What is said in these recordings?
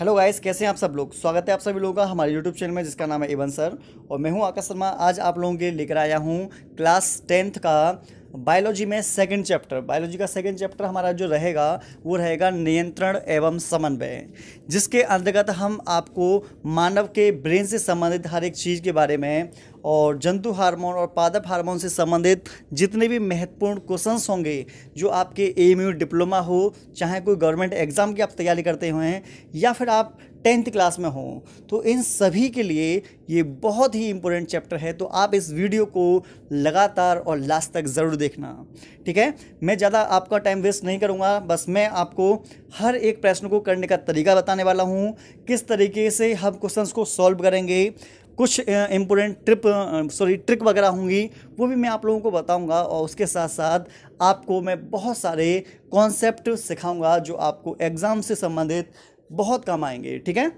hello guys कैसे हैं आप सब लोग स्वागत है आप सभी लोगों का हमारे यूट्यूब चैनल में जिसका नाम है एवन सर और मैं हूं आकाश शर्मा आज आप लोगों के लेकर आया हूं क्लास टेंथ का बायोलॉजी में सेकंड चैप्टर बायोलॉजी का सेकंड चैप्टर हमारा जो रहेगा वो रहेगा नियंत्रण एवं समन्वय जिसके अंतर्गत हम आपको मानव के ब्रेन से संबंधित हर एक चीज़ के बारे में और जंतु हार्मोन और पादप हार्मोन से संबंधित जितने भी महत्वपूर्ण क्वेश्चंस होंगे जो आपके एम डिप्लोमा हो चाहे कोई गवर्नमेंट एग्ज़ाम की आप तैयारी करते हुए या फिर आप टेंथ क्लास में हो तो इन सभी के लिए ये बहुत ही इम्पोर्टेंट चैप्टर है तो आप इस वीडियो को लगातार और लास्ट तक ज़रूर देखना ठीक है मैं ज़्यादा आपका टाइम वेस्ट नहीं करूँगा बस मैं आपको हर एक प्रश्न को करने का तरीका बताने वाला हूँ किस तरीके से हम क्वेश्चंस को सॉल्व करेंगे कुछ इम्पोर्टेंट ट्रिप सॉरी ट्रिक वगैरह होंगी वो भी मैं आप लोगों को बताऊंगा और उसके साथ साथ आपको मैं बहुत सारे कॉन्सेप्ट सिखाऊंगा जो आपको एग्ज़ाम से संबंधित बहुत काम आएंगे ठीक है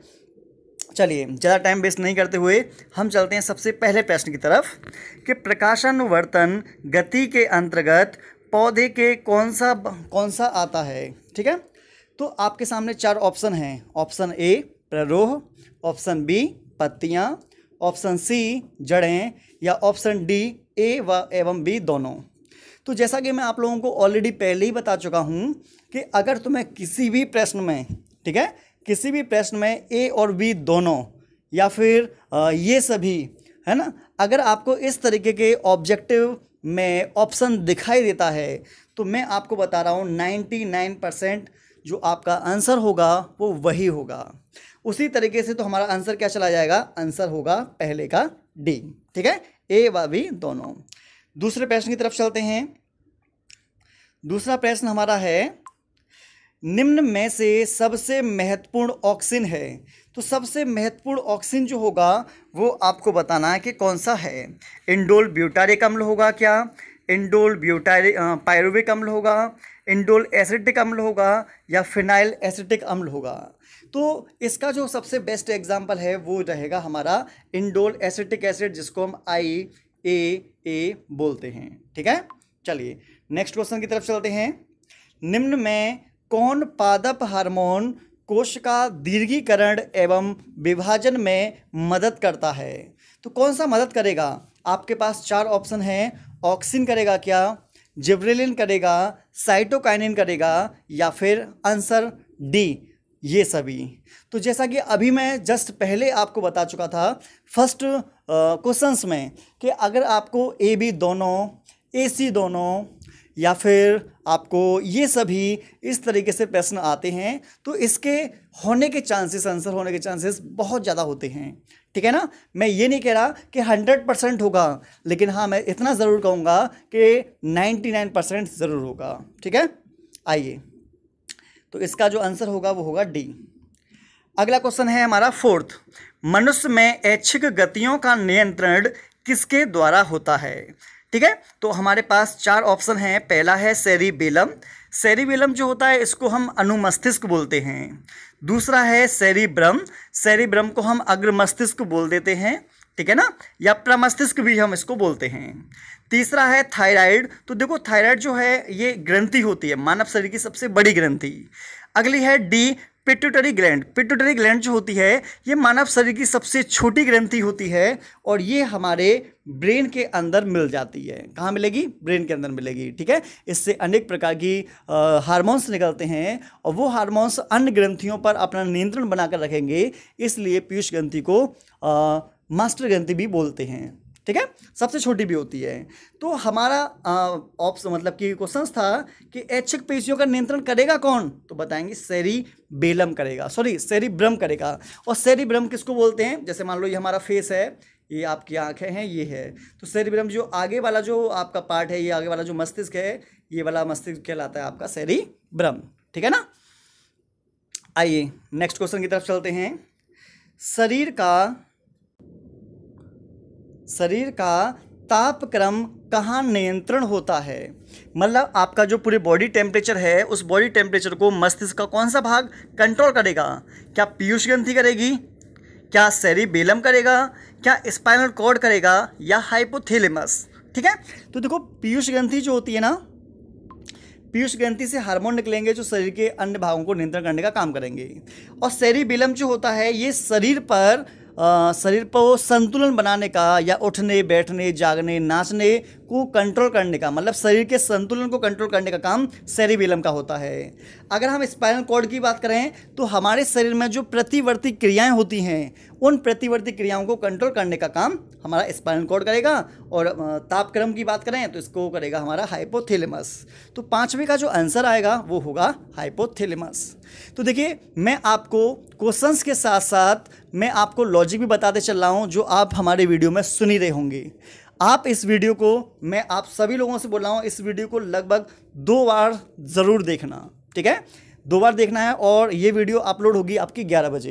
चलिए ज़्यादा टाइम वेस्ट नहीं करते हुए हम चलते हैं सबसे पहले प्रश्न की तरफ कि प्रकाशानुवर्तन गति के अंतर्गत पौधे के कौन सा कौन सा आता है ठीक है तो आपके सामने चार ऑप्शन हैं ऑप्शन ए प्ररोह ऑप्शन बी पत्तियाँ ऑप्शन सी जड़ें या ऑप्शन डी ए व एवं बी दोनों तो जैसा कि मैं आप लोगों को ऑलरेडी पहले ही बता चुका हूँ कि अगर तुम्हें किसी भी प्रश्न में ठीक है किसी भी प्रश्न में ए और बी दोनों या फिर ये सभी है ना अगर आपको इस तरीके के ऑब्जेक्टिव में ऑप्शन दिखाई देता है तो मैं आपको बता रहा हूँ नाइन्टी नाइन परसेंट जो आपका आंसर होगा वो वही होगा उसी तरीके से तो हमारा आंसर क्या चला जाएगा आंसर होगा पहले का डी ठीक है ए व बी दोनों दूसरे प्रश्न की तरफ चलते हैं दूसरा प्रश्न हमारा है निम्न में से सबसे महत्वपूर्ण ऑक्सिन है तो सबसे महत्वपूर्ण ऑक्सिन जो होगा वो आपको बताना है कि कौन सा है इंडोल ब्यूटारिक अम्ल होगा क्या इंडोल ब्यूटारिक पायरुविक अम्ल होगा इंडोल एसिडिक अम्ल होगा या फिनाइल एसिडिक अम्ल होगा तो इसका जो सबसे बेस्ट एग्जाम्पल है वो रहेगा हमारा इंडोल एसिडिक एसिड जिसको हम आई ए ए बोलते हैं ठीक है चलिए नेक्स्ट क्वेश्चन की तरफ चलते हैं निम्न में कौन पादप हार्मोन कोश का दीर्घीकरण एवं विभाजन में मदद करता है तो कौन सा मदद करेगा आपके पास चार ऑप्शन हैं ऑक्सिन करेगा क्या जिब्रेलिन करेगा साइटोकाइनिन करेगा या फिर आंसर डी ये सभी तो जैसा कि अभी मैं जस्ट पहले आपको बता चुका था फर्स्ट क्वेश्चंस में कि अगर आपको ए बी दोनों ए सी दोनों या फिर आपको ये सभी इस तरीके से प्रश्न आते हैं तो इसके होने के चांसेस आंसर होने के चांसेस बहुत ज़्यादा होते हैं ठीक है ना मैं ये नहीं कह रहा कि हंड्रेड परसेंट होगा लेकिन हाँ मैं इतना ज़रूर कहूँगा कि नाइन्टी नाइन परसेंट ज़रूर होगा ठीक है आइए तो इसका जो आंसर होगा वो होगा डी अगला क्वेश्चन है हमारा फोर्थ मनुष्य में ऐच्छिक गतियों का नियंत्रण किसके द्वारा होता है ठीक है तो हमारे पास चार ऑप्शन हैं पहला है सेरीबेलम सेरीबेलम जो होता है इसको हम अनुमस्तिष्क बोलते हैं दूसरा है सेरीब्रम सेरीब्रम को हम अग्रमस्तिष्क बोल देते हैं ठीक है ना या प्रमस्तिष्क भी हम इसको बोलते हैं तीसरा है थायराइड तो देखो थायराइड जो है ये ग्रंथि होती है मानव शरीर की सबसे बड़ी ग्रंथि अगली है D pituitary gland pituitary gland जो होती है ये मानव शरीर की सबसे छोटी ग्रंथि होती है और ये हमारे ब्रेन के अंदर मिल जाती है कहाँ मिलेगी ब्रेन के अंदर मिलेगी ठीक है इससे अनेक प्रकार की हार्मोन्स निकलते हैं और वो हार्मोन्स अन्य ग्रंथियों पर अपना नियंत्रण बनाकर रखेंगे इसलिए पीयूष ग्रंथि को आ, मास्टर ग्रंथि भी बोलते हैं ठीक है सबसे छोटी भी होती है तो हमारा ऑप्स मतलब कि क्वेश्चन था कि ऐच्छिक पेशियों का नियंत्रण करेगा कौन तो बताएंगे सेरी बेलम करेगा सॉरी सेरी ब्रम करेगा और सेरी ब्रम किसको बोलते हैं जैसे मान लो ये हमारा फेस है ये आपकी आंखें हैं ये है तो सेरिब्रम जो आगे वाला जो आपका पार्ट है ये आगे वाला जो मस्तिष्क है ये वाला मस्तिष्क कहलाता है आपका सेरिब्रम ठीक है ना आइए नेक्स्ट क्वेश्चन की तरफ चलते हैं शरीर का शरीर का तापक्रम कहाँ नियंत्रण होता है मतलब आपका जो पूरे बॉडी टेम्परेचर है उस बॉडी टेम्परेचर को मस्तिष्क का कौन सा भाग कंट्रोल करेगा क्या पीयूष ग्रंथि करेगी क्या बेलम करेगा क्या स्पाइनल कॉर्ड करेगा या हाइपोथेलेमस ठीक है तो देखो पीयूष ग्रंथि जो होती है ना पीयूष ग्रंथि से हार्मोन निकलेंगे जो शरीर के अन्य भागों को नियंत्रण करने का काम करेंगे और सेरिबेलम जो होता है ये शरीर पर शरीर पर वो संतुलन बनाने का या उठने बैठने जागने नाचने को कंट्रोल करने का मतलब शरीर के संतुलन को कंट्रोल करने का काम सेरिबेलम का होता है अगर हम स्पाइनल कॉर्ड की बात करें तो हमारे शरीर में जो प्रतिवर्ती क्रियाएं होती हैं उन प्रतिवर्ती क्रियाओं को कंट्रोल करने का काम हमारा स्पाइनल कॉर्ड करेगा और तापक्रम की बात करें तो इसको करेगा हमारा हाइपोथेलेमस तो पाँचवें का जो आंसर आएगा वो होगा हाइपोथेलेमस तो देखिए मैं आपको क्वेश्चंस के साथ साथ मैं आपको लॉजिक भी बताते चल रहा हूँ जो आप हमारे वीडियो में सुन ही रहे होंगे आप इस वीडियो को मैं आप सभी लोगों से बोल रहा हूँ इस वीडियो को लगभग दो बार ज़रूर देखना ठीक है दो बार देखना है और ये वीडियो अपलोड होगी आपकी ग्यारह बजे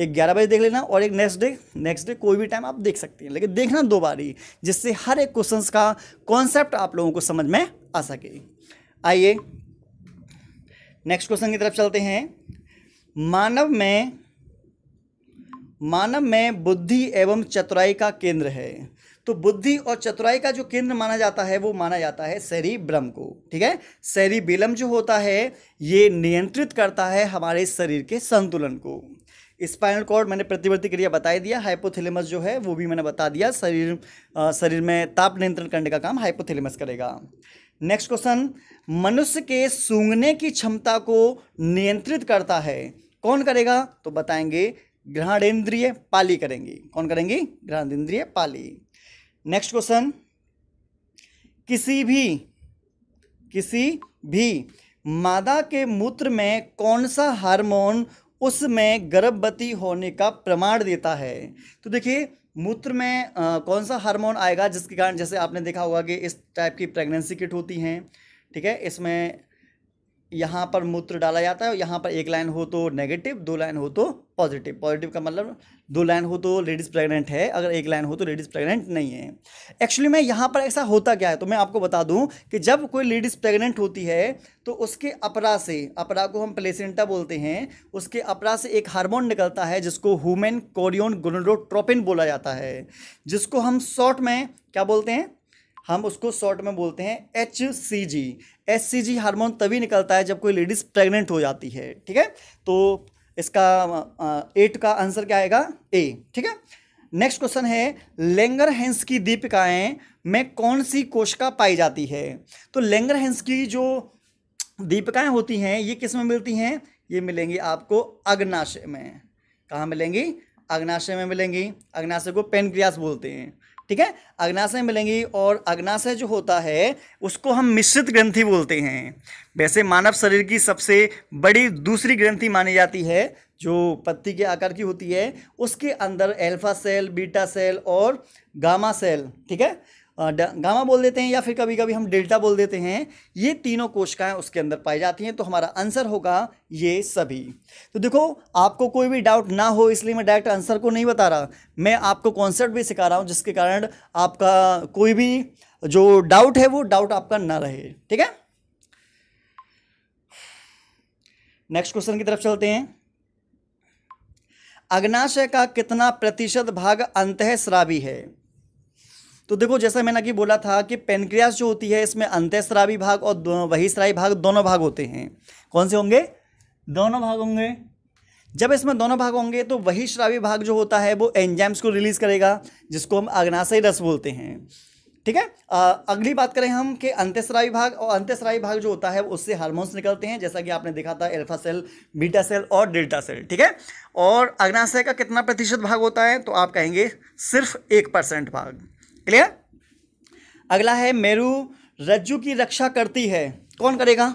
एक ग्यारह बजे देख लेना और एक नेक्स्ट डे नेक्स्ट डे कोई भी टाइम आप देख सकते हैं लेकिन देखना दो बार ही जिससे हर एक क्वेश्चन का कॉन्सेप्ट आप लोगों को समझ में आ सके आइए नेक्स्ट क्वेश्चन की तरफ चलते हैं मानव में मानव में बुद्धि एवं चतुराई का केंद्र है तो बुद्धि और चतुराई का जो केंद्र माना जाता है वो माना जाता है ब्रह्म को ठीक है बिलम जो होता है ये नियंत्रित करता है हमारे शरीर के संतुलन को स्पाइनल कॉर्ड मैंने प्रतिवर्ती क्रिया बता दिया हाइपोथैलेमस जो है वो भी मैंने बता दिया शरीर शरीर में ताप नियंत्रण करने का काम हाइपोथैलेमस करेगा नेक्स्ट क्वेश्चन मनुष्य के सूंघने की क्षमता को नियंत्रित करता है कौन करेगा तो बताएंगे ग्रहण इंद्रिय पाली करेंगी कौन करेंगी ग्रहण इंद्रिय पाली नेक्स्ट क्वेश्चन किसी भी किसी भी मादा के मूत्र में कौन सा हार्मोन उसमें गर्भवती होने का प्रमाण देता है तो देखिए मूत्र में आ, कौन सा हार्मोन आएगा जिसके कारण जैसे आपने देखा होगा कि इस टाइप की प्रेगनेंसी किट होती हैं ठीक है इसमें यहाँ पर मूत्र डाला जाता है और यहाँ पर एक लाइन हो तो नेगेटिव दो लाइन हो तो पॉजिटिव पॉजिटिव का मतलब दो लाइन हो तो लेडीज़ प्रेग्नेंट है अगर एक लाइन हो तो लेडीज़ प्रेग्नेंट नहीं है एक्चुअली मैं यहाँ पर ऐसा होता क्या है तो मैं आपको बता दूँ कि जब कोई लेडीज़ प्रेग्नेंट होती है तो उसके अपरा से अपरा को हम प्लेसेंटा बोलते हैं उसके अपरा से एक हार्मोन निकलता है जिसको हुमेन कोरियोन गोनोडोट्रोपिन बोला जाता है जिसको हम शॉर्ट में क्या बोलते हैं हम उसको शॉर्ट में बोलते हैं H C G S hormone तभी निकलता है जब कोई लेडीज़ प्रेग्नेंट हो जाती है ठीक है तो इसका एट का आंसर क्या आएगा ए ठीक है नेक्स्ट क्वेश्चन है लेंगर हेंस की दीपिकाएँ में कौन सी कोशिका पाई जाती है तो लेंगर हेंस की जो दीपिकाएँ होती हैं ये किस में मिलती हैं ये मिलेंगी आपको अग्नाशय में कहाँ मिलेंगी अग्नाशय में मिलेंगी अग्नाशय को पेनक्रियास बोलते हैं ठीक है अग्नाशय मिलेंगी और अग्नाशय जो होता है उसको हम मिश्रित ग्रंथि बोलते हैं वैसे मानव शरीर की सबसे बड़ी दूसरी ग्रंथि मानी जाती है जो पत्ती के आकार की होती है उसके अंदर एल्फा सेल बीटा सेल और गामा सेल ठीक है गामा बोल देते हैं या फिर कभी कभी हम डेल्टा बोल देते हैं ये तीनों कोशिकाएं उसके अंदर पाई जाती हैं तो हमारा आंसर होगा ये सभी तो देखो आपको कोई भी डाउट ना हो इसलिए मैं डायरेक्ट आंसर को नहीं बता रहा मैं आपको कॉन्सेप्ट भी सिखा रहा हूँ जिसके कारण आपका कोई भी जो डाउट है वो डाउट आपका ना रहे ठीक है नेक्स्ट क्वेश्चन की तरफ चलते हैं अग्नाशय का कितना प्रतिशत भाग अंत श्रावी है तो देखो जैसा मैंने अभी बोला था कि पेनक्रियास जो होती है इसमें अंत्यस्रावी भाग और वहीस्रावी भाग दोनों भाग होते हैं कौन से होंगे दोनों भाग होंगे जब इसमें दोनों भाग होंगे तो वही श्रावी भाग जो होता है वो एंजाइम्स को रिलीज करेगा जिसको हम अग्नाशय रस बोलते हैं ठीक है आ, अगली बात करें हम कि अंत्यस्रावी भाग और अंत्यस्रावी भाग जो होता है उससे हार्मोन्स निकलते हैं जैसा कि आपने देखा था एल्फा सेल बीटा सेल और डेल्टा सेल ठीक है और अग्नाशय का कितना प्रतिशत भाग होता है तो आप कहेंगे सिर्फ एक परसेंट भाग क्लियर अगला है मेरु रज्जु की रक्षा करती है कौन करेगा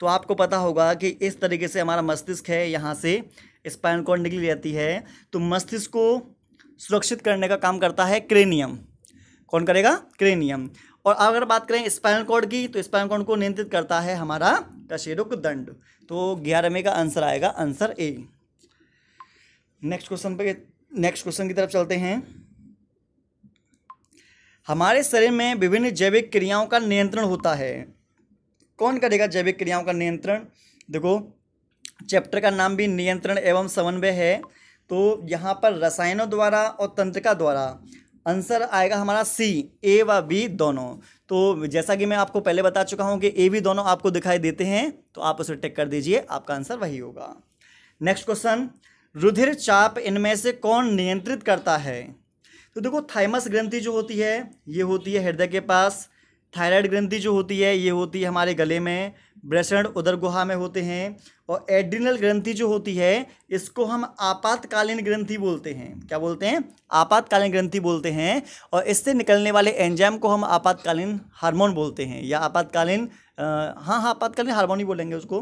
तो आपको पता होगा कि इस तरीके से हमारा मस्तिष्क है यहाँ से स्पाइन कॉर्ड निकली रहती है तो मस्तिष्क को सुरक्षित करने का काम करता है क्रेनियम कौन करेगा क्रेनियम और अगर बात करें स्पाइनल कॉर्ड की तो स्पाइनल कॉर्ड को नियंत्रित करता है हमारा कशेरुक दंड तो ग्यारहवें का आंसर आएगा आंसर ए नेक्स्ट क्वेश्चन पे नेक्स्ट क्वेश्चन की तरफ चलते हैं हमारे शरीर में विभिन्न जैविक क्रियाओं का नियंत्रण होता है कौन करेगा जैविक क्रियाओं का नियंत्रण देखो चैप्टर का नाम भी नियंत्रण एवं समन्वय है तो यहाँ पर रसायनों द्वारा और तंत्रिका द्वारा आंसर आएगा हमारा सी ए व बी दोनों तो जैसा कि मैं आपको पहले बता चुका हूँ कि ए बी दोनों आपको दिखाई देते हैं तो आप उसे टेक कर दीजिए आपका आंसर वही होगा नेक्स्ट क्वेश्चन रुधिर चाप इनमें से कौन नियंत्रित करता है तो देखो थाइमस ग्रंथि जो होती है ये होती है हृदय के पास थायराइड ग्रंथि जो होती है ये होती है हमारे गले में ब्रेसण उदर गुहा में होते हैं और एड्रिनल ग्रंथि जो होती है इसको हम आपातकालीन ग्रंथि बोलते हैं क्या बोलते हैं आपातकालीन ग्रंथि बोलते हैं और इससे निकलने वाले एंजाम को हम आपातकालीन हार्मोन बोलते हैं या आपातकालीन हाँ हाँ आपातकालीन हार्मोन ही बोलेंगे उसको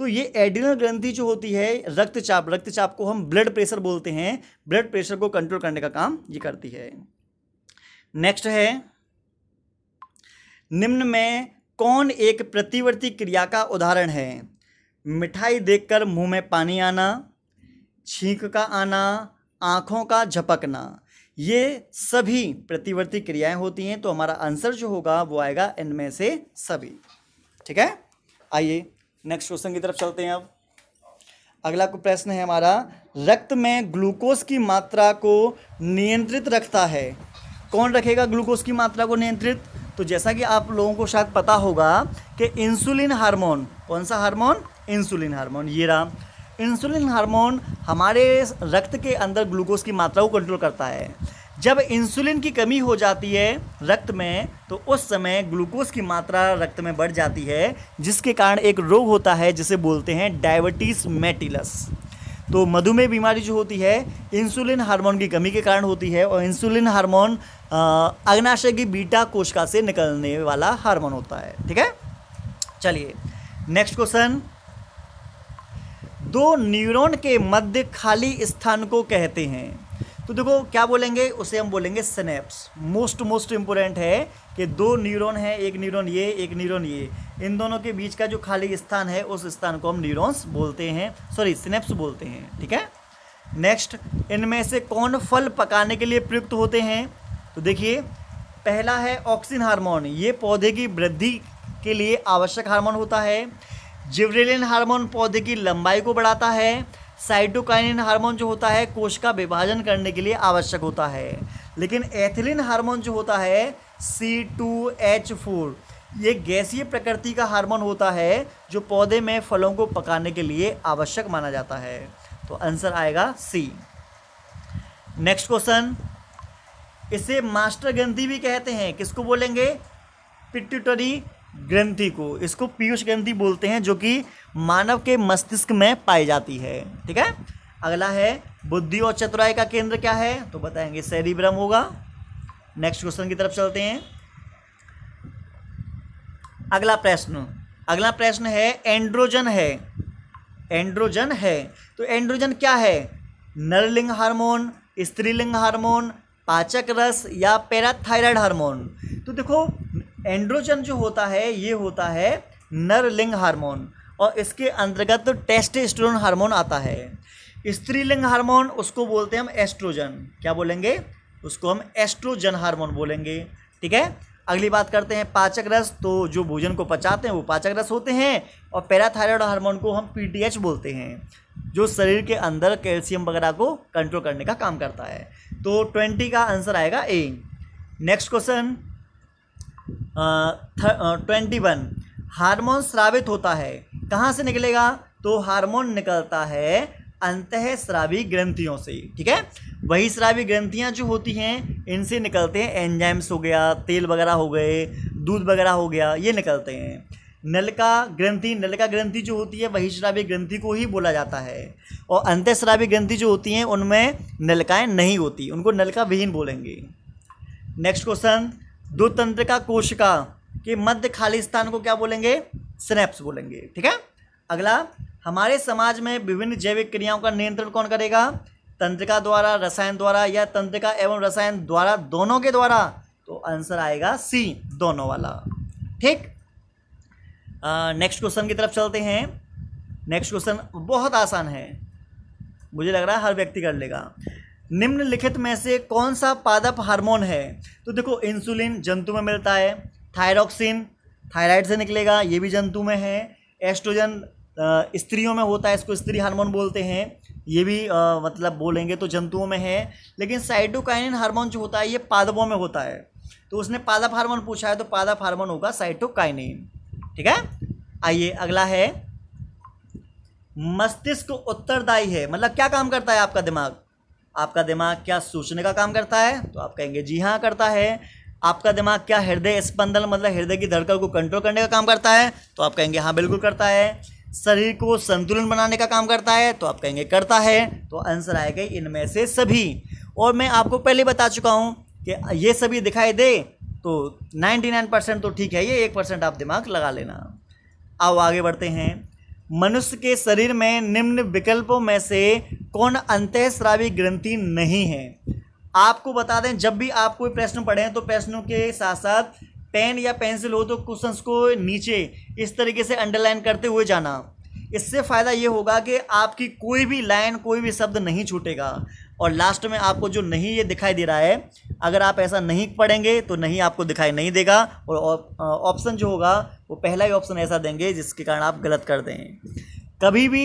तो ये एड्रिनल ग्रंथि जो होती है रक्तचाप रक्तचाप को हम ब्लड प्रेशर बोलते हैं ब्लड प्रेशर को कंट्रोल करने का काम ये करती है नेक्स्ट है निम्न में कौन एक प्रतिवर्ती क्रिया का उदाहरण है मिठाई देखकर मुंह में पानी आना छींक का आना आँखों का झपकना ये सभी प्रतिवर्ती क्रियाएं होती हैं तो हमारा आंसर जो होगा वो आएगा इनमें से सभी ठीक है आइए नेक्स्ट क्वेश्चन की तरफ चलते हैं अब अगला को प्रश्न है हमारा रक्त में ग्लूकोज की मात्रा को नियंत्रित रखता है कौन रखेगा ग्लूकोज की मात्रा को नियंत्रित तो जैसा कि आप लोगों को शायद पता होगा कि इंसुलिन हार्मोन कौन सा हार्मोन इंसुलिन हार्मोन ये रहा इंसुलिन हार्मोन हमारे रक्त के अंदर ग्लूकोज की मात्रा को कंट्रोल करता है जब इंसुलिन की कमी हो जाती है रक्त में तो उस समय ग्लूकोज की मात्रा रक्त में बढ़ जाती है जिसके कारण एक रोग होता है जिसे बोलते हैं डायबिटीज़ मेटिलस तो मधुमेह बीमारी जो होती है इंसुलिन हार्मोन की कमी के कारण होती है और इंसुलिन हार्मोन अग्नाशय की बीटा कोशिका से निकलने वाला हार्मोन होता है ठीक है चलिए नेक्स्ट क्वेश्चन दो न्यूरॉन के मध्य खाली स्थान को कहते हैं तो देखो क्या बोलेंगे उसे हम बोलेंगे स्नैप्स मोस्ट मोस्ट इम्पोर्टेंट है कि दो न्यूरॉन है एक न्यूरॉन ये एक न्यूरॉन ये इन दोनों के बीच का जो खाली स्थान है उस स्थान को हम न्यूरॉन्स बोलते हैं सॉरी स्नैप्स बोलते हैं ठीक है नेक्स्ट इनमें से कौन फल पकाने के लिए प्रयुक्त होते हैं तो देखिए पहला है ऑक्सीजन हार्मोन ये पौधे की वृद्धि के लिए आवश्यक हार्मोन होता है जिवरेलिन हार्मोन पौधे की लंबाई को बढ़ाता है साइटोकाइनिन हार्मोन जो होता है कोश का विभाजन करने के लिए आवश्यक होता है लेकिन एथिलीन हार्मोन जो होता है सी टू एच फोर ये गैसीय प्रकृति का हार्मोन होता है जो पौधे में फलों को पकाने के लिए आवश्यक माना जाता है तो आंसर आएगा सी नेक्स्ट क्वेश्चन इसे मास्टर ग्रंथि भी कहते हैं किसको बोलेंगे पिट्यूटरी ग्रंथि को इसको पीयूष ग्रंथि बोलते हैं जो कि मानव के मस्तिष्क में पाई जाती है ठीक है अगला है बुद्धि और चतुराई का केंद्र क्या है तो बताएंगे सेरिब्रम होगा नेक्स्ट क्वेश्चन की तरफ चलते हैं अगला प्रश्न अगला प्रश्न है एंड्रोजन है एंड्रोजन है तो एंड्रोजन क्या है नरलिंग हार्मोन स्त्रीलिंग हार्मोन पाचक रस या पैराथाइराइड हार्मोन तो देखो एंड्रोजन जो होता है ये होता है नरलिंग हार्मोन और इसके अंतर्गत तो टेस्टेस्टोन हार्मोन आता है स्त्रीलिंग हार्मोन उसको बोलते हैं हम एस्ट्रोजन क्या बोलेंगे उसको हम एस्ट्रोजन हार्मोन बोलेंगे ठीक है अगली बात करते हैं पाचक रस तो जो भोजन को पचाते हैं वो पाचक रस होते हैं और पैराथायरॉयड हार्मोन को हम पीटीएच बोलते हैं जो शरीर के अंदर कैल्शियम वगैरह को कंट्रोल करने का काम करता है तो ट्वेंटी का आंसर आएगा A next question twenty one hormone श्रावित होता है कहाँ से निकलेगा तो हार्मोन निकलता है अंत श्रावी ग्रंथियों से ठीक है वही श्रावी ग्रंथियाँ जो होती हैं इनसे निकलते हैं एंजाइम्स हो गया तेल वगैरह हो गए दूध वगैरह हो गया ये निकलते हैं नलका ग्रंथि नलका ग्रंथि जो होती है वही श्रावी ग्रंथि को ही बोला जाता है और अंत श्रावी ग्रंथि जो होती हैं उनमें नलकाएँ नहीं होती उनको नलका विहीन बोलेंगे नेक्स्ट क्वेश्चन दो तंत्रिका कोशिका के मध्य खाली स्थान को क्या बोलेंगे स्नेप्स बोलेंगे ठीक है अगला हमारे समाज में विभिन्न जैविक क्रियाओं का नियंत्रण कौन करेगा तंत्रिका द्वारा रसायन द्वारा या तंत्रिका एवं रसायन द्वारा दोनों के द्वारा तो आंसर आएगा सी दोनों वाला ठीक नेक्स्ट क्वेश्चन की तरफ चलते हैं नेक्स्ट क्वेश्चन बहुत आसान है मुझे लग रहा है हर व्यक्ति कर लेगा निम्नलिखित में से कौन सा पादप हार्मोन है तो देखो इंसुलिन जंतु में मिलता है थायरॉक्सिन थायराइड से निकलेगा ये भी जंतु में है एस्ट्रोजन स्त्रियों में होता है इसको स्त्री हार्मोन बोलते हैं ये भी आ, मतलब बोलेंगे तो जंतुओं में है लेकिन साइटोकाइनिन हार्मोन जो होता है ये पादपों में होता है तो उसने पादप हार्मोन पूछा है तो पादप हार्मोन होगा साइटोकाइनिन ठीक है आइए अगला है मस्तिष्क उत्तरदायी है मतलब क्या काम करता है आपका दिमाग आपका दिमाग क्या सोचने का काम करता है तो आप कहेंगे जी हाँ करता है आपका दिमाग क्या हृदय स्पंदन मतलब हृदय की धड़कन को कंट्रोल करने का काम करता है तो आप कहेंगे हाँ बिल्कुल करता है शरीर को संतुलन बनाने का काम करता है तो आप कहेंगे करता है तो आंसर आएगा इनमें से सभी और मैं आपको पहले बता चुका हूँ कि ये सभी दिखाई दे तो 99 परसेंट तो ठीक है ये एक परसेंट आप दिमाग लगा लेना आओ आगे बढ़ते हैं मनुष्य के शरीर में निम्न विकल्पों में से कौन अंतःस्रावी ग्रंथि नहीं है आपको बता दें जब भी आप कोई प्रश्न पढ़ें तो प्रश्नों के साथ साथ पेन या पेंसिल हो तो क्वेश्चंस को नीचे इस तरीके से अंडरलाइन करते हुए जाना इससे फ़ायदा ये होगा कि आपकी कोई भी लाइन कोई भी शब्द नहीं छूटेगा और लास्ट में आपको जो नहीं ये दिखाई दे रहा है अगर आप ऐसा नहीं पढ़ेंगे तो नहीं आपको दिखाई नहीं देगा और ऑप्शन जो होगा वो पहला ही ऑप्शन ऐसा देंगे जिसके कारण आप गलत कर दें कभी भी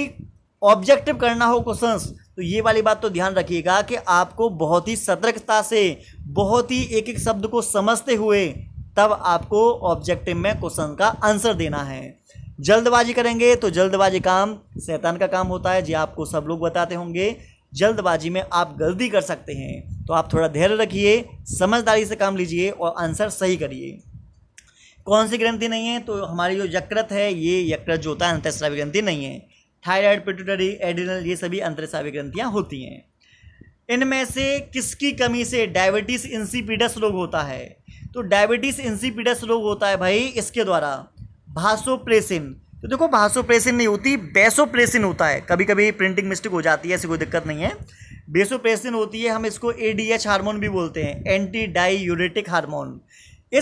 ऑब्जेक्टिव करना हो क्वेश्चंस तो ये वाली बात तो ध्यान रखिएगा कि आपको बहुत ही सतर्कता से बहुत ही एक एक शब्द को समझते हुए तब आपको ऑब्जेक्टिव में क्वेश्चन का आंसर देना है जल्दबाजी करेंगे तो जल्दबाजी काम शैतान का काम होता है जी आपको सब लोग बताते होंगे जल्दबाजी में आप गलती कर सकते हैं तो आप थोड़ा धैर्य रखिए समझदारी से काम लीजिए और आंसर सही करिए कौन सी ग्रंथि नहीं है तो हमारी जो यकृत है ये यकृत जो होता है अंतरस्रावी ग्रंथि नहीं है थायराइड पिटूटरी एडिनल ये सभी अंतरस्रावी ग्रंथियाँ होती हैं इनमें से किसकी कमी से डायबिटीज़ इंसिपीडस रोग होता है तो डायबिटीज़ इंसिपीडस रोग होता है भाई इसके द्वारा भासोप्रेसिन तो देखो भासोप्रेसिन नहीं होती बेसोप्रेसिन होता है कभी कभी प्रिंटिंग मिस्टेक हो जाती है ऐसी कोई दिक्कत नहीं है बेसोप्रेसिन होती है हम इसको ए डी एच हारमोन भी बोलते हैं एंटी डाई यूरेटिक हारमोन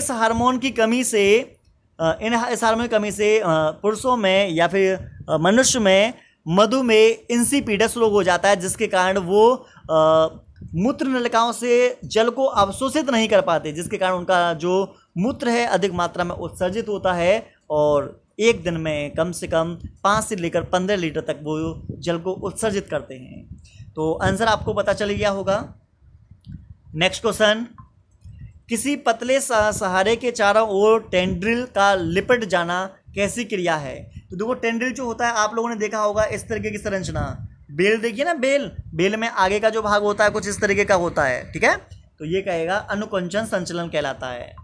इस हारमोन की कमी से इन इस हारमोन की कमी से पुरुषों में या फिर मनुष्य में मधुमेह इंसीपीडस रोग हो जाता है जिसके कारण वो मूत्र नलिकाओं से जल को अवशोषित नहीं कर पाते जिसके कारण उनका जो मूत्र है अधिक मात्रा में उत्सर्जित होता है और एक दिन में कम से कम पाँच से लेकर पंद्रह लीटर तक वो जल को उत्सर्जित करते हैं तो आंसर आपको पता चल गया होगा नेक्स्ट क्वेश्चन किसी पतले सहारे के चारों ओर टेंड्रिल का लिपट जाना कैसी क्रिया है तो देखो टेंड्रिल जो होता है आप लोगों ने देखा होगा इस तरीके की संरचना बेल देखिए ना बेल बेल में आगे का जो भाग होता है कुछ इस तरीके का होता है ठीक है तो ये कहेगा अनुकंचन संचलन कहलाता है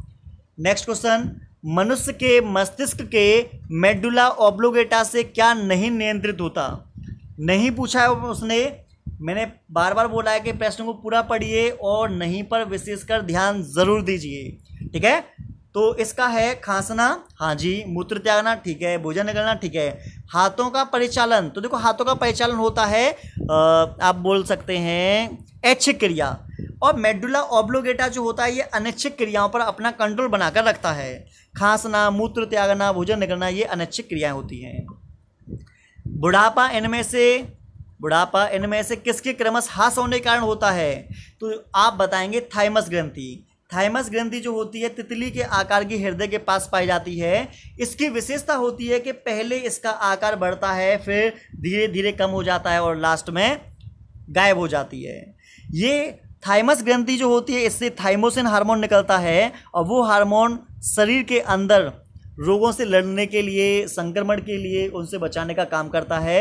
नेक्स्ट क्वेश्चन मनुष्य के मस्तिष्क के मेडुला ओब्लोगेटा से क्या नहीं नियंत्रित होता नहीं पूछा है उसने मैंने बार बार बोला है कि प्रश्न को पूरा पढ़िए और नहीं पर विशेषकर ध्यान ज़रूर दीजिए ठीक है तो इसका है खांसना हाँ जी मूत्र त्यागना ठीक है भोजन निकलना ठीक है हाथों का परिचालन तो देखो हाथों का परिचालन होता है आप बोल सकते हैं ऐच्छिक क्रिया और मेडुला ऑब्लोगेटा जो होता है ये अनैच्छिक क्रियाओं पर अपना कंट्रोल बनाकर रखता है खांसना मूत्र त्यागना भोजन निकलना करना ये अनैच्छिक क्रियाएं होती हैं बुढ़ापा इनमें से बुढ़ापा इनमें से किसके क्रमश हास होने के कारण होता है तो आप बताएंगे थाइमस ग्रंथि थाइमस ग्रंथि जो होती है तितली के आकार की हृदय के पास पाई जाती है इसकी विशेषता होती है कि पहले इसका आकार बढ़ता है फिर धीरे धीरे कम हो जाता है और लास्ट में गायब हो जाती है ये थाइमस ग्रंथि जो होती है इससे थाइमोसिन हार्मोन निकलता है और वो हार्मोन शरीर के अंदर रोगों से लड़ने के लिए संक्रमण के लिए उनसे बचाने का काम करता है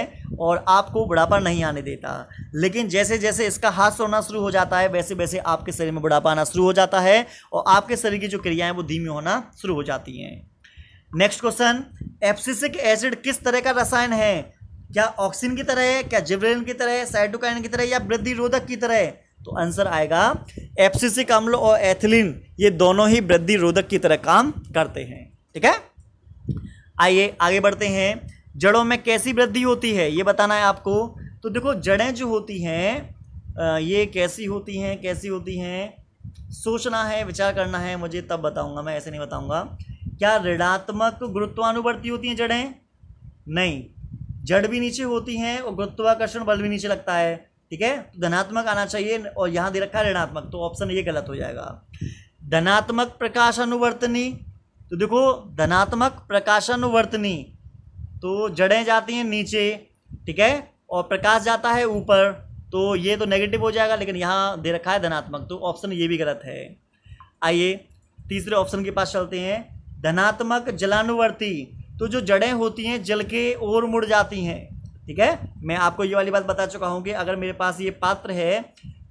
और आपको बुढ़ापा नहीं आने देता लेकिन जैसे जैसे इसका हाथ सोना शुरू हो जाता है वैसे वैसे आपके शरीर में बुढ़ापा आना शुरू हो जाता है और आपके शरीर की जो क्रियाएं वो धीमी होना शुरू हो जाती हैं नेक्स्ट क्वेश्चन एप्सिसिक एसिड किस तरह का रसायन है क्या ऑक्सीजन की तरह है क्या जिब्रेन की तरह है साइटोकाइन की तरह है या वृद्धि रोधक की तरह है तो आंसर आएगा एप्सिसिक अम्ल और एथिलीन ये दोनों ही वृद्धि रोधक की तरह काम करते हैं ठीक है आइए आगे बढ़ते हैं जड़ों में कैसी वृद्धि होती है ये बताना है आपको तो देखो जड़ें जो होती हैं ये कैसी होती हैं कैसी होती हैं सोचना है विचार करना है मुझे तब बताऊंगा मैं ऐसे नहीं बताऊंगा क्या ऋणात्मक गुरुत्वानुवर्ती होती हैं जड़ें नहीं जड़ भी नीचे होती हैं और गुरुत्वाकर्षण बल भी नीचे लगता है ठीक है धनात्मक आना चाहिए और यहाँ दे रखा है ऋणात्मक तो ऑप्शन ये गलत हो जाएगा धनात्मक प्रकाश अनुवर्तनी तो देखो धनात्मक प्रकाश अनुवर्तनी तो जड़ें जाती हैं नीचे ठीक है और प्रकाश जाता है ऊपर तो ये तो नेगेटिव हो जाएगा लेकिन यहाँ दे रखा है धनात्मक तो ऑप्शन ये भी गलत है आइए तीसरे ऑप्शन के पास चलते हैं धनात्मक जलानुवर्ती तो जो जड़ें होती हैं जल के ओर मुड़ जाती हैं ठीक है मैं आपको ये वाली बात बता चुका हूँ कि अगर मेरे पास ये पात्र है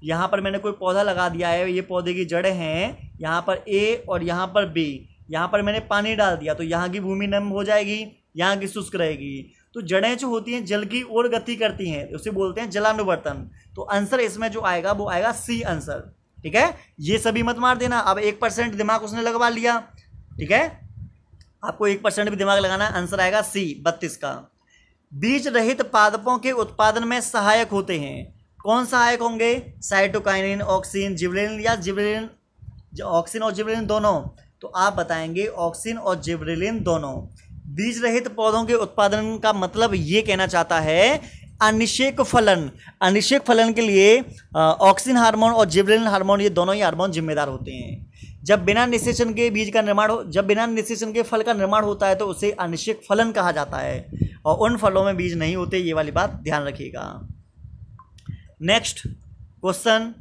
यहाँ पर मैंने कोई पौधा लगा दिया है ये पौधे की जड़ें हैं यहाँ पर ए और यहाँ पर बी यहाँ पर मैंने पानी डाल दिया तो यहाँ की भूमि नम हो जाएगी यहाँ की शुष्क रहेगी तो जड़ें जो होती हैं जल की ओर गति करती हैं उसे बोलते हैं जलानुवर्तन तो आंसर इसमें जो आएगा वो आएगा सी आंसर ठीक है ये सभी मत मार देना अब एक परसेंट दिमाग उसने लगवा लिया ठीक है आपको एक परसेंट भी दिमाग लगाना आंसर आएगा सी बत्तीस का बीज रहित पादपों के उत्पादन में सहायक होते हैं कौन सहायक होंगे साइटोकाइनिन ऑक्सीन जिब्रेलिन या जिब्रेलिन ऑक्सीन और जिब्रेलिन दोनों तो आप बताएंगे ऑक्सीन और जिब्रेलिन दोनों बीज रहित पौधों के उत्पादन का मतलब ये कहना चाहता है अनिषेक फलन अनिषेक फलन के लिए ऑक्सीन हार्मोन और जिब्रेलिन हार्मोन ये दोनों ही हार्मोन जिम्मेदार होते हैं जब बिना निषेचन के बीज का निर्माण हो जब बिना निषेचन के फल का निर्माण होता है तो उसे अनिश्चित फलन कहा जाता है और उन फलों में बीज नहीं होते ये वाली बात ध्यान रखिएगा नेक्स्ट क्वेश्चन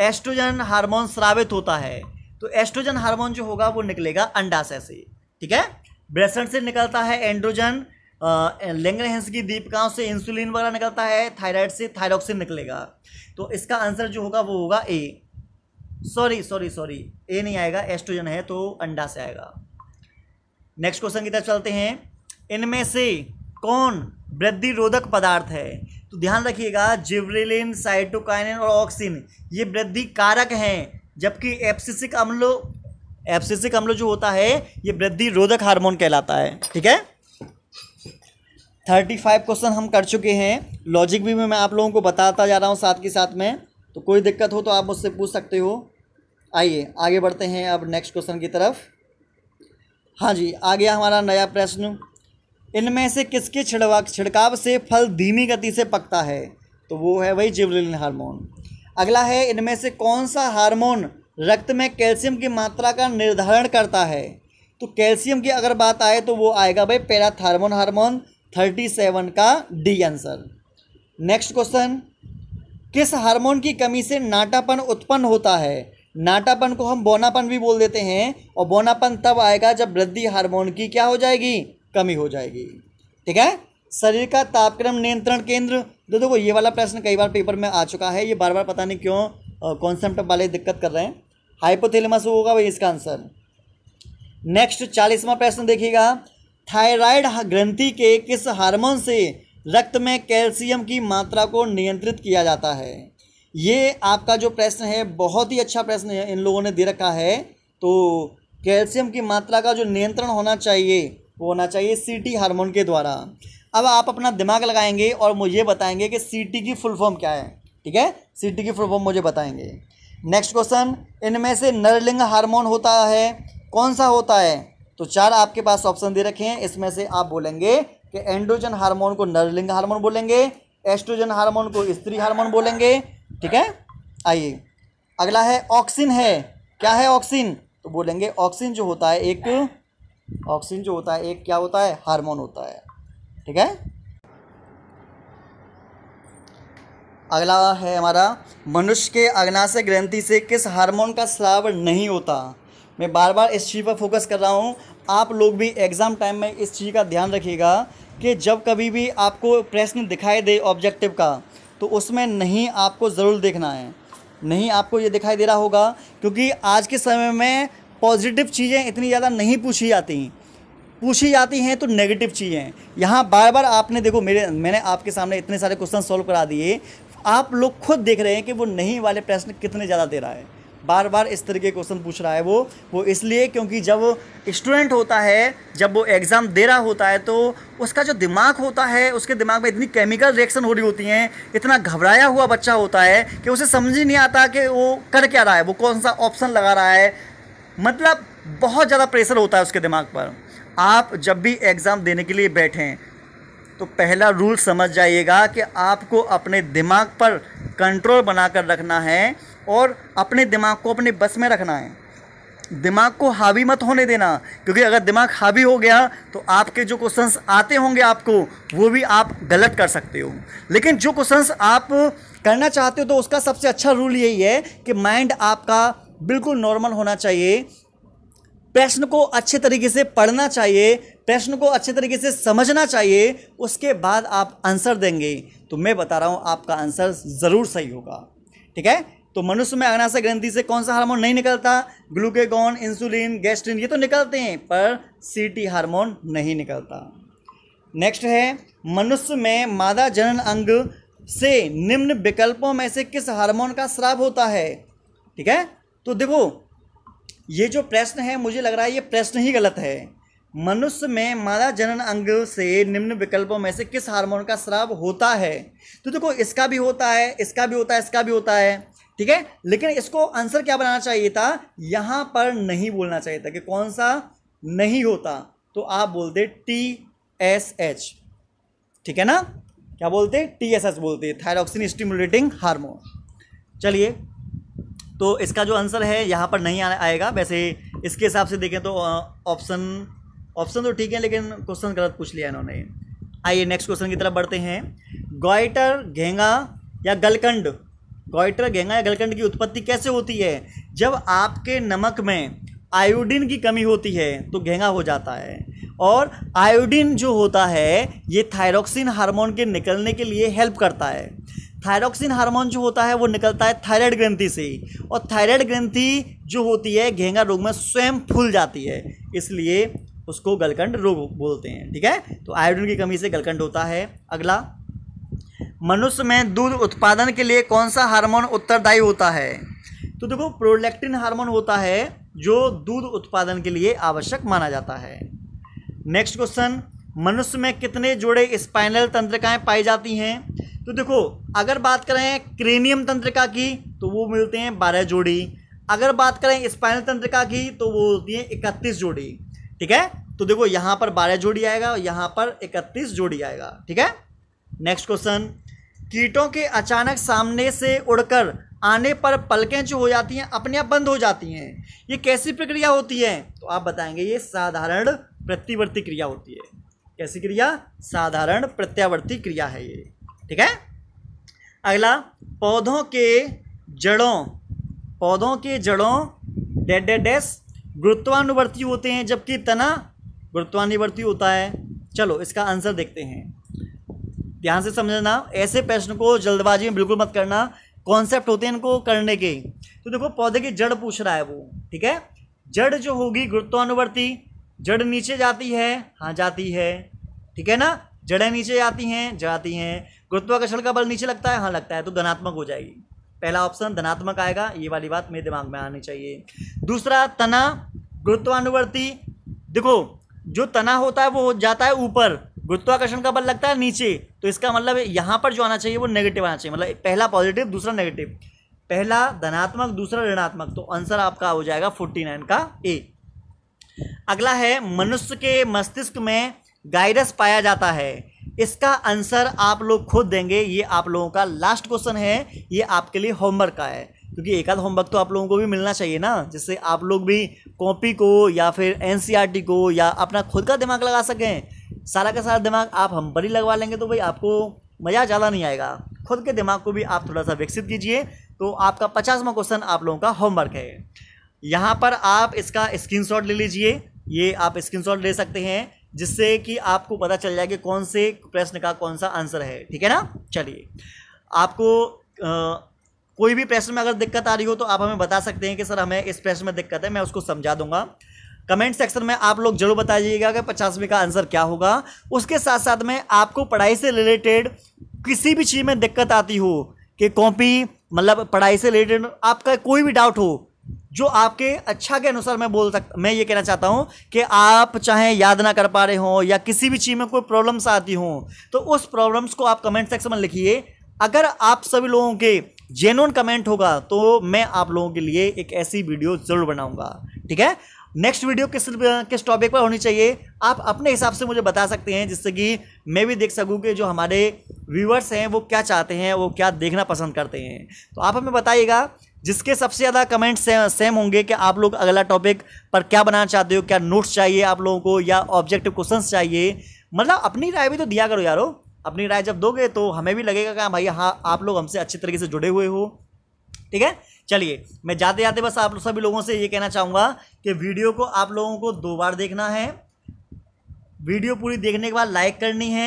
एस्ट्रोजन हार्मोन स्रावित होता है तो एस्ट्रोजन हार्मोन जो होगा वो निकलेगा अंडाशय से ठीक है ब्रेसन से निकलता है एंड्रोजन लेंगरहेंस की दीपिकाओं से इंसुलिन वगैरह निकलता है थायराइड से थायरॉक्सिन निकलेगा तो इसका आंसर जो होगा वो होगा A sorry sorry sorry A नहीं आएगा एस्ट्रोजन है तो अंडा से आएगा नेक्स्ट क्वेश्चन की तरफ चलते हैं इनमें से कौन वृद्धि रोधक पदार्थ है तो ध्यान रखिएगा जिवरेलिन साइटोकाइन और ऑक्सीन ये वृद्धि कारक हैं जबकि एप्सिसिक अम्लो एप्सिसिक अम्ल जो होता है ये वृद्धि रोधक हार्मोन कहलाता है ठीक है थर्टी फाइव क्वेश्चन हम कर चुके हैं लॉजिक भी मैं आप लोगों को बताता जा रहा हूँ साथ के साथ में तो कोई दिक्कत हो तो आप मुझसे पूछ सकते हो आइए आगे बढ़ते हैं अब नेक्स्ट क्वेश्चन की तरफ हाँ जी आ गया हमारा नया प्रश्न इनमें से किसके छिड़वा छिड़काव से फल धीमी गति से पकता है तो वो है वही जिवलिन हार्मोन अगला है इनमें से कौन सा हार्मोन रक्त में कैल्शियम की मात्रा का निर्धारण करता है तो कैल्शियम की अगर बात आए तो वो आएगा भाई पैराथार्मोन हार्मोन थर्टी सेवन का डी आंसर नेक्स्ट क्वेश्चन किस हार्मोन की कमी से नाटापन उत्पन्न होता है नाटापन को हम बोनापन भी बोल देते हैं और बोनापन तब आएगा जब वृद्धि हार्मोन की क्या हो जाएगी कमी हो जाएगी ठीक है शरीर का तापक्रम नियंत्रण केंद्र तो देखो ये वाला प्रश्न कई बार पेपर में आ चुका है ये बार बार पता नहीं क्यों कॉन्सेप्ट वाले दिक्कत कर रहे हैं हाइपोथेलमस होगा वही इसका आंसर नेक्स्ट चालीसवा प्रश्न देखिएगा थायराइड ग्रंथि के किस हार्मोन से रक्त में कैल्शियम की मात्रा को नियंत्रित किया जाता है ये आपका जो प्रश्न है बहुत ही अच्छा प्रश्न है इन लोगों ने दे रखा है तो कैल्शियम की मात्रा का जो नियंत्रण होना चाहिए वो होना चाहिए सी टी हारमोन के द्वारा अब आप अपना दिमाग लगाएंगे और मुझे बताएंगे कि सी टी की फुल फॉर्म क्या है ठीक है सी टी की फुल फॉर्म मुझे बताएंगे नेक्स्ट क्वेश्चन इनमें से नरलिंग हार्मोन होता है कौन सा होता है तो चार आपके पास ऑप्शन दे रखे हैं इसमें से आप बोलेंगे कि एंड्रोजन हार्मोन को नरलिंग हार्मोन बोलेंगे एस्ट्रोजन हार्मोन को स्त्री हार्मोन बोलेंगे ठीक है आइए अगला है ऑक्सीन है क्या है ऑक्सीन तो बोलेंगे ऑक्सीजन जो होता है एक ऑक्सीजन जो होता है एक क्या होता है हार्मोन होता है ठीक है अगला है हमारा मनुष्य के अग्नाशय ग्रंथि से किस हार्मोन का श्राव नहीं होता मैं बार बार इस चीज़ पर फोकस कर रहा हूँ आप लोग भी एग्ज़ाम टाइम में इस चीज़ का ध्यान रखिएगा कि जब कभी भी आपको प्रश्न दिखाई दे ऑब्जेक्टिव का तो उसमें नहीं आपको ज़रूर देखना है नहीं आपको ये दिखाई दे रहा होगा क्योंकि आज के समय में पॉजिटिव चीज़ें इतनी ज़्यादा नहीं पूछी जाती पूछी जाती हैं तो नेगेटिव चीज़ें यहाँ बार बार आपने देखो मेरे मैंने आपके सामने इतने सारे क्वेश्चन सॉल्व करा दिए आप लोग खुद देख रहे हैं कि वो नहीं वाले प्रश्न कितने ज़्यादा दे रहा है बार बार इस तरह के क्वेश्चन पूछ रहा है वो वो इसलिए क्योंकि जब स्टूडेंट होता है जब वो एग्ज़ाम दे रहा होता है तो उसका जो दिमाग होता है उसके दिमाग में इतनी केमिकल रिएक्शन हो रही होती हैं इतना घबराया हुआ बच्चा होता है कि उसे समझ ही नहीं आता कि वो कर क्या रहा है वो कौन सा ऑप्शन लगा रहा है मतलब बहुत ज़्यादा प्रेशर होता है उसके दिमाग पर आप जब भी एग्ज़ाम देने के लिए बैठें तो पहला रूल समझ जाइएगा कि आपको अपने दिमाग पर कंट्रोल बनाकर रखना है और अपने दिमाग को अपने बस में रखना है दिमाग को हावी मत होने देना क्योंकि अगर दिमाग हावी हो गया तो आपके जो क्वेश्चंस आते होंगे आपको वो भी आप गलत कर सकते हो लेकिन जो क्वेश्चंस आप करना चाहते हो तो उसका सबसे अच्छा रूल यही है कि माइंड आपका बिल्कुल नॉर्मल होना चाहिए प्रश्न को अच्छे तरीके से पढ़ना चाहिए प्रश्न को अच्छे तरीके से समझना चाहिए उसके बाद आप आंसर देंगे तो मैं बता रहा हूँ आपका आंसर ज़रूर सही होगा ठीक है तो मनुष्य में अग्नाशय ग्रंथि से कौन सा हार्मोन नहीं निकलता ग्लूकेगॉन इंसुलिन गैस्ट्रिन ये तो निकलते हैं पर सीटी हार्मोन नहीं निकलता नेक्स्ट है मनुष्य में मादा जनन अंग से निम्न विकल्पों में से किस हार्मोन का श्राप होता है ठीक है तो देखो ये जो प्रश्न है मुझे लग रहा है ये प्रश्न ही गलत है मनुष्य में मादा जनन अंग से निम्न विकल्पों में से किस हार्मोन का श्राप होता है तो देखो इसका भी होता है इसका भी होता है इसका भी होता है ठीक है लेकिन इसको आंसर क्या बनाना चाहिए था यहाँ पर नहीं बोलना चाहिए था कि कौन सा नहीं होता तो आप बोलते टी एस एच ठीक है ना क्या बोलते टी एस एच बोलते थायरॉक्सिन स्टिमुलेटिंग हार्मोन चलिए तो इसका जो आंसर है यहाँ पर नहीं आएगा वैसे इसके हिसाब से देखें तो ऑप्शन ऑप्शन तो ठीक है लेकिन क्वेश्चन गलत पूछ लिया इन्होंने आइए नेक्स्ट क्वेश्चन की तरफ बढ़ते हैं ग्वाइटर घेंगा या गलकंड गोइटर गेंगा या गलकंड की उत्पत्ति कैसे होती है जब आपके नमक में आयोडीन की कमी होती है तो गेंगा हो जाता है और आयोडीन जो होता है ये थायरोक्सिन हार्मोन के निकलने के लिए हेल्प करता है थायरोक्सिन हार्मोन जो होता है वो निकलता है थायराइड ग्रंथि से और थायराइड ग्रंथि जो होती है घेंगा रोग में स्वयं फूल जाती है इसलिए उसको गलकंड रोग बोलते हैं ठीक है तो आयोडीन की कमी से गलकंड होता है अगला मनुष्य में दूध उत्पादन के लिए कौन सा हार्मोन उत्तरदायी होता है तो देखो प्रोलेक्टिन हार्मोन होता है जो दूध उत्पादन के लिए आवश्यक माना जाता है नेक्स्ट क्वेश्चन मनुष्य में कितने जोड़े स्पाइनल तंत्रिकाएं पाई जाती हैं तो देखो अगर बात करें क्रेनियम तंत्रिका की तो वो मिलते हैं बारह जोड़ी अगर बात करें स्पाइनल तंत्रिका की तो वो होती है इकतीस जोड़ी ठीक है तो देखो यहाँ पर बारह जोड़ी आएगा और यहाँ पर इकतीस जोड़ी आएगा ठीक है नेक्स्ट क्वेश्चन कीटों के अचानक सामने से उड़कर आने पर पलकें जो हो जाती हैं अपने आप बंद हो जाती हैं ये कैसी प्रक्रिया होती है तो आप बताएंगे ये साधारण प्रतिवर्ती क्रिया होती है कैसी क्रिया साधारण प्रत्यावर्ती क्रिया है ये ठीक है अगला पौधों के जड़ों पौधों के जड़ों डेड डेड डेस गुरुत्वानुवर्ती होते हैं जबकि तना गुरुत्वानुवर्ती होता है चलो इसका आंसर देखते हैं ध्यान से समझना ऐसे प्रश्न को जल्दबाजी में बिल्कुल मत करना कॉन्सेप्ट होते हैं इनको करने के तो देखो पौधे की जड़ पूछ रहा है वो ठीक है जड़ जो होगी गुरुत्वानुवर्ती जड़ नीचे जाती है हाँ जाती है ठीक है ना जड़ें नीचे जाती हैं जाती हैं गुरुत्वाकर्षण का बल नीचे लगता है हाँ लगता है तो धनात्मक हो जाएगी पहला ऑप्शन धनात्मक आएगा ये वाली बात मेरे दिमाग में आनी चाहिए दूसरा तना गुरुत्वानुवर्ती देखो जो तना होता है वो जाता है ऊपर गुरुत्वाकर्षण का बल लगता है नीचे तो इसका मतलब यहाँ पर जो आना चाहिए वो नेगेटिव आना चाहिए मतलब पहला पॉजिटिव दूसरा नेगेटिव पहला धनात्मक दूसरा ऋणात्मक तो आंसर आपका हो जाएगा फोर्टी नाइन का ए अगला है मनुष्य के मस्तिष्क में गाइडस पाया जाता है इसका आंसर आप लोग खुद देंगे ये आप लोगों का लास्ट क्वेश्चन है ये आपके लिए होमवर्क का है क्योंकि एक आध होमवर्क तो आप लोगों को भी मिलना चाहिए ना जिससे आप लोग भी कॉपी को या फिर एनसीईआरटी e को या अपना खुद का दिमाग लगा सकें सारा का सारा दिमाग आप हम पर ही लगवा लेंगे तो भाई आपको मज़ा ज़्यादा नहीं आएगा खुद के दिमाग को भी आप थोड़ा सा विकसित कीजिए तो आपका पचासवा क्वेश्चन आप लोगों का होमवर्क है यहाँ पर आप इसका स्क्रीनशॉट ले लीजिए ये आप स्क्रीनशॉट ले सकते हैं जिससे कि आपको पता चल जाए कि कौन से प्रश्न का कौन सा आंसर है ठीक है ना चलिए आपको आ, कोई भी प्रश्न में अगर दिक्कत आ रही हो तो आप हमें बता सकते हैं कि सर हमें इस प्रश्न में दिक्कत है मैं उसको समझा दूंगा कमेंट सेक्शन में आप लोग जरूर बताइएगा कि पचासवीं का आंसर क्या होगा उसके साथ साथ में आपको पढ़ाई से रिलेटेड किसी भी चीज़ में दिक्कत आती हो कि कॉपी मतलब पढ़ाई से रिलेटेड आपका कोई भी डाउट हो जो आपके अच्छा के अनुसार मैं बोल सकता मैं ये कहना चाहता हूँ कि आप चाहे याद ना कर पा रहे हो या किसी भी चीज़ में कोई प्रॉब्लम्स आती हो तो उस प्रॉब्लम्स को आप कमेंट सेक्शन में लिखिए अगर आप सभी लोगों के जेनुअन कमेंट होगा तो मैं आप लोगों के लिए एक ऐसी वीडियो ज़रूर बनाऊंगा ठीक है नेक्स्ट वीडियो किस किस टॉपिक पर होनी चाहिए आप अपने हिसाब से मुझे बता सकते हैं जिससे कि मैं भी देख सकूँ कि जो हमारे व्यूअर्स हैं वो क्या चाहते हैं वो क्या देखना पसंद करते हैं तो आप हमें बताइएगा जिसके सबसे ज़्यादा कमेंट्स सेम, सेम होंगे कि आप लोग अगला टॉपिक पर क्या बनाना चाहते हो क्या नोट्स चाहिए आप लोगों को या ऑब्जेक्टिव क्वेश्चन चाहिए मतलब अपनी राय भी तो दिया करो यारो अपनी राय जब दोगे तो हमें भी लगेगा कि हाँ भाई हाँ आप लोग हमसे अच्छे तरीके से जुड़े हुए हो ठीक है चलिए मैं जाते जाते बस आप सभी लोगों से ये कहना चाहूँगा कि वीडियो को आप लोगों को दो बार देखना है वीडियो पूरी देखने के बाद लाइक करनी है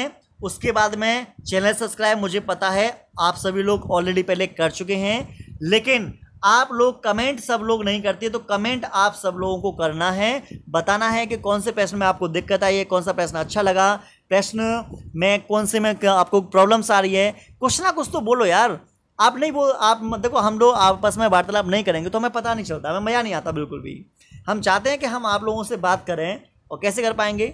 उसके बाद में चैनल सब्सक्राइब मुझे पता है आप सभी लोग ऑलरेडी पहले कर चुके हैं लेकिन आप लोग कमेंट सब लोग नहीं करते तो कमेंट आप सब लोगों को करना है बताना है कि कौन से प्रश्न में आपको दिक्कत आई है कौन सा प्रश्न अच्छा लगा प्रश्न में कौन से में आपको प्रॉब्लम्स आ रही है कुछ ना कुछ तो बोलो यार आप नहीं वो आप देखो हम लोग आपस में वार्तालाप नहीं करेंगे तो हमें पता नहीं चलता हमें मज़ा नहीं आता बिल्कुल भी हम चाहते हैं कि हम आप लोगों से बात करें और कैसे कर पाएंगे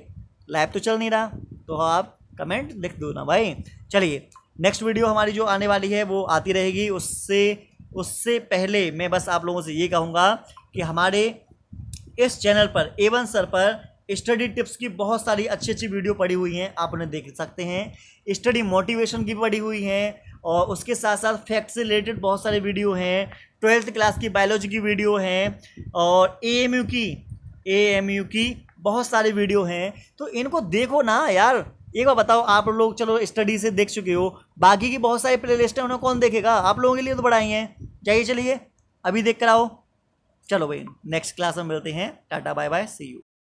लाइव तो चल नहीं रहा तो आप कमेंट लिख दो ना भाई चलिए नेक्स्ट वीडियो हमारी जो आने वाली है वो आती रहेगी उससे उससे पहले मैं बस आप लोगों से ये कहूँगा कि हमारे इस चैनल पर एवन सर पर स्टडी टिप्स की बहुत सारी अच्छी अच्छी वीडियो पड़ी हुई हैं आप उन्हें देख सकते हैं स्टडी मोटिवेशन की पड़ी हुई हैं और उसके साथ साथ फैक्ट से रिलेटेड बहुत सारे वीडियो हैं ट्वेल्थ क्लास की बायोलॉजी की वीडियो हैं और ए की ए की बहुत सारे वीडियो हैं तो इनको देखो ना यार एक बार बताओ आप लोग चलो स्टडी से देख चुके हो बाकी की बहुत सारी प्ले लिस्ट हैं उन्हें कौन देखेगा आप लोगों के लिए तो बढ़ाई हैं जाइए चलिए अभी देख कर आओ चलो भाई नेक्स्ट क्लास में मिलते हैं tata bye bye see you